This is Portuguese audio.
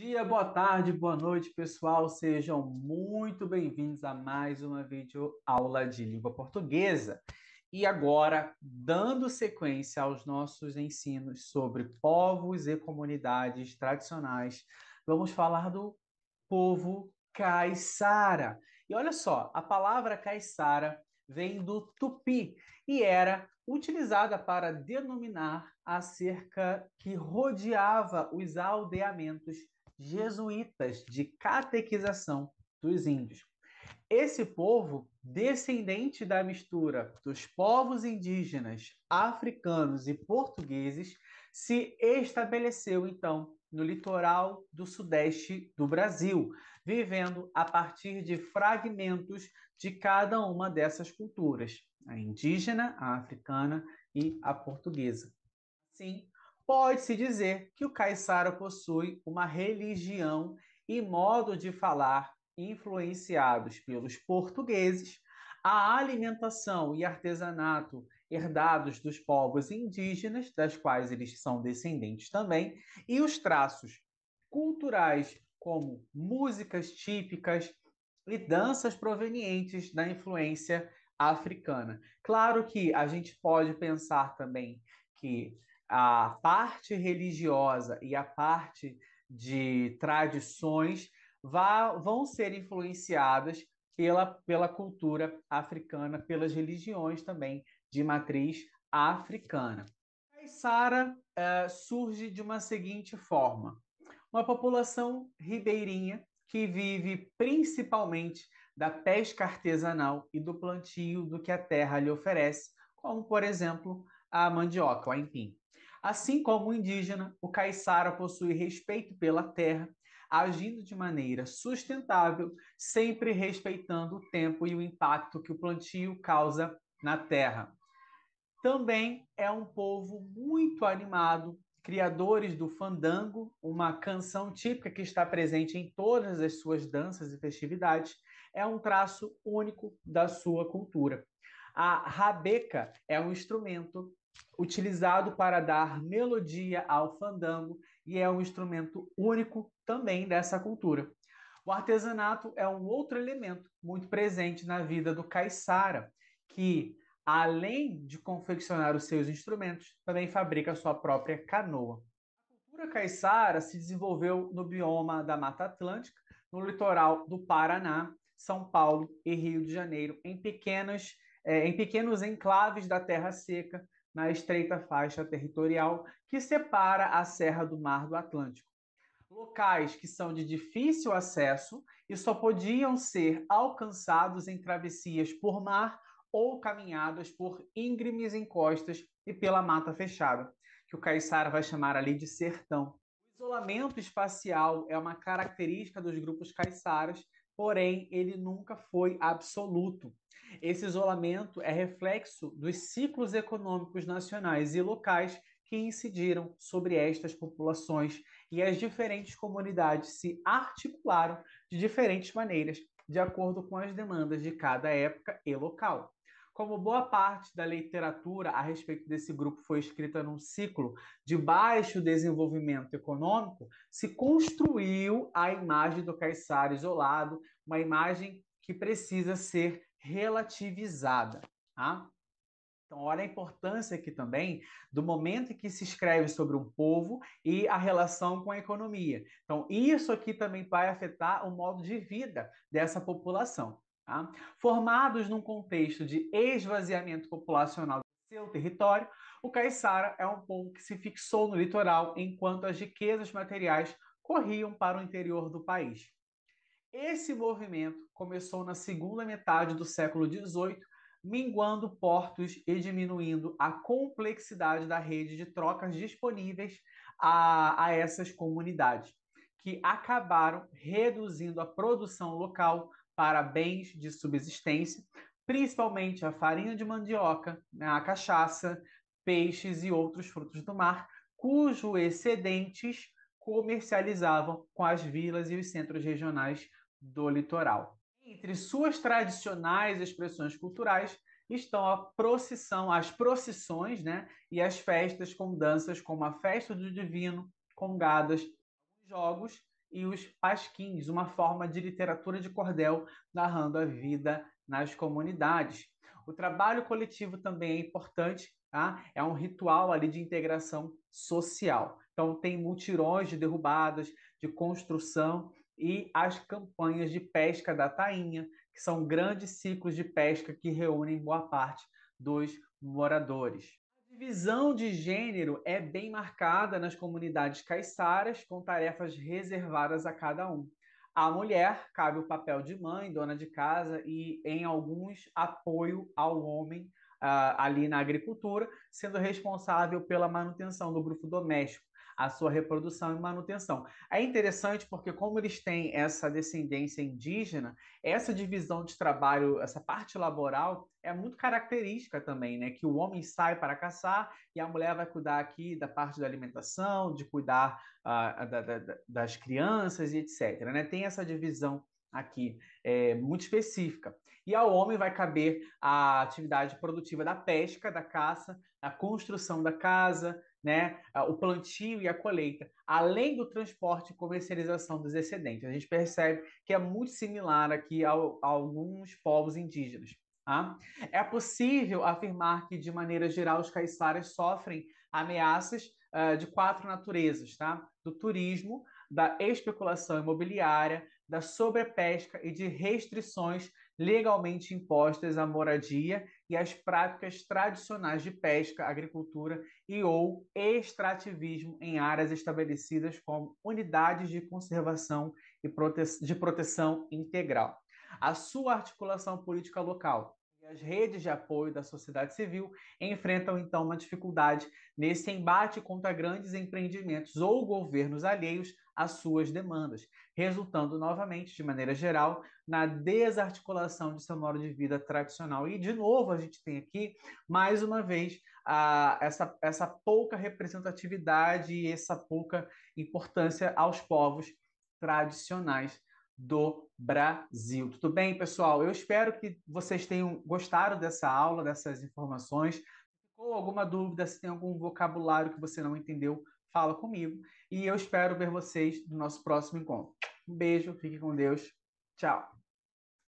dia, boa tarde, boa noite, pessoal. Sejam muito bem-vindos a mais uma vídeo aula de língua portuguesa. E agora, dando sequência aos nossos ensinos sobre povos e comunidades tradicionais, vamos falar do povo caiçara. E olha só, a palavra caiçara vem do tupi e era utilizada para denominar a cerca que rodeava os aldeamentos jesuítas de catequização dos índios. Esse povo, descendente da mistura dos povos indígenas, africanos e portugueses, se estabeleceu então no litoral do sudeste do Brasil, vivendo a partir de fragmentos de cada uma dessas culturas, a indígena, a africana e a portuguesa. Sim, pode-se dizer que o caiçara possui uma religião e modo de falar influenciados pelos portugueses, a alimentação e artesanato herdados dos povos indígenas, das quais eles são descendentes também, e os traços culturais, como músicas típicas e danças provenientes da influência africana. Claro que a gente pode pensar também que a parte religiosa e a parte de tradições vá, vão ser influenciadas pela, pela cultura africana, pelas religiões também de matriz africana. Caiçara Sara eh, surge de uma seguinte forma: uma população ribeirinha que vive principalmente da pesca artesanal e do plantio do que a terra lhe oferece, como, por exemplo, a mandioca, o aipim. Assim como o indígena, o caiçara possui respeito pela terra, agindo de maneira sustentável, sempre respeitando o tempo e o impacto que o plantio causa na terra. Também é um povo muito animado, criadores do fandango, uma canção típica que está presente em todas as suas danças e festividades, é um traço único da sua cultura. A rabeca é um instrumento utilizado para dar melodia ao fandango e é um instrumento único também dessa cultura. O artesanato é um outro elemento muito presente na vida do caiçara, que, além de confeccionar os seus instrumentos, também fabrica sua própria canoa. A cultura caiçara se desenvolveu no bioma da Mata Atlântica, no litoral do Paraná, São Paulo e Rio de Janeiro, em, pequenas, eh, em pequenos enclaves da Terra Seca, na estreita faixa territorial que separa a Serra do Mar do Atlântico. Locais que são de difícil acesso e só podiam ser alcançados em travessias por mar ou caminhadas por íngremes encostas e pela mata fechada, que o Caiçara vai chamar ali de sertão. O isolamento espacial é uma característica dos grupos caiçaras porém ele nunca foi absoluto. Esse isolamento é reflexo dos ciclos econômicos nacionais e locais que incidiram sobre estas populações e as diferentes comunidades se articularam de diferentes maneiras, de acordo com as demandas de cada época e local. Como boa parte da literatura a respeito desse grupo foi escrita num ciclo de baixo desenvolvimento econômico, se construiu a imagem do Caiçara isolado, uma imagem que precisa ser relativizada. Tá? Então, olha a importância aqui também do momento em que se escreve sobre um povo e a relação com a economia. Então, isso aqui também vai afetar o modo de vida dessa população. Tá? Formados num contexto de esvaziamento populacional do seu território, o caiçara é um povo que se fixou no litoral enquanto as riquezas materiais corriam para o interior do país. Esse movimento começou na segunda metade do século XVIII, minguando portos e diminuindo a complexidade da rede de trocas disponíveis a, a essas comunidades, que acabaram reduzindo a produção local para bens de subsistência, principalmente a farinha de mandioca, né, a cachaça, peixes e outros frutos do mar, cujos excedentes comercializavam com as vilas e os centros regionais do litoral. Entre suas tradicionais expressões culturais estão a procissão, as procissões, né, e as festas com danças como a festa do divino, congadas, jogos e os pasquins, uma forma de literatura de cordel narrando a vida nas comunidades. O trabalho coletivo também é importante, tá? É um ritual ali de integração social. Então tem multirões de derrubadas, de construção e as campanhas de pesca da tainha, que são grandes ciclos de pesca que reúnem boa parte dos moradores divisão de gênero é bem marcada nas comunidades caiçaras, com tarefas reservadas a cada um. À mulher cabe o papel de mãe, dona de casa e, em alguns, apoio ao homem uh, ali na agricultura, sendo responsável pela manutenção do grupo doméstico a sua reprodução e manutenção. É interessante porque, como eles têm essa descendência indígena, essa divisão de trabalho, essa parte laboral, é muito característica também, né? Que o homem sai para caçar e a mulher vai cuidar aqui da parte da alimentação, de cuidar ah, da, da, das crianças e etc. Né? Tem essa divisão aqui é, muito específica. E ao homem vai caber a atividade produtiva da pesca, da caça, da construção da casa, né, o plantio e a colheita, além do transporte e comercialização dos excedentes. A gente percebe que é muito similar aqui a, a alguns povos indígenas. Tá? É possível afirmar que, de maneira geral, os caiçaras sofrem ameaças uh, de quatro naturezas, tá? do turismo, da especulação imobiliária, da sobrepesca e de restrições legalmente impostas à moradia e as práticas tradicionais de pesca, agricultura e ou extrativismo em áreas estabelecidas como unidades de conservação e prote de proteção integral. A sua articulação política local as redes de apoio da sociedade civil enfrentam então uma dificuldade nesse embate contra grandes empreendimentos ou governos alheios às suas demandas, resultando novamente, de maneira geral, na desarticulação de seu modo de vida tradicional. E, de novo, a gente tem aqui, mais uma vez, a, essa, essa pouca representatividade e essa pouca importância aos povos tradicionais do Brasil. Tudo bem, pessoal? Eu espero que vocês tenham gostado dessa aula, dessas informações. Ficou alguma dúvida, se tem algum vocabulário que você não entendeu, fala comigo. E eu espero ver vocês no nosso próximo encontro. Um beijo, fique com Deus. Tchau.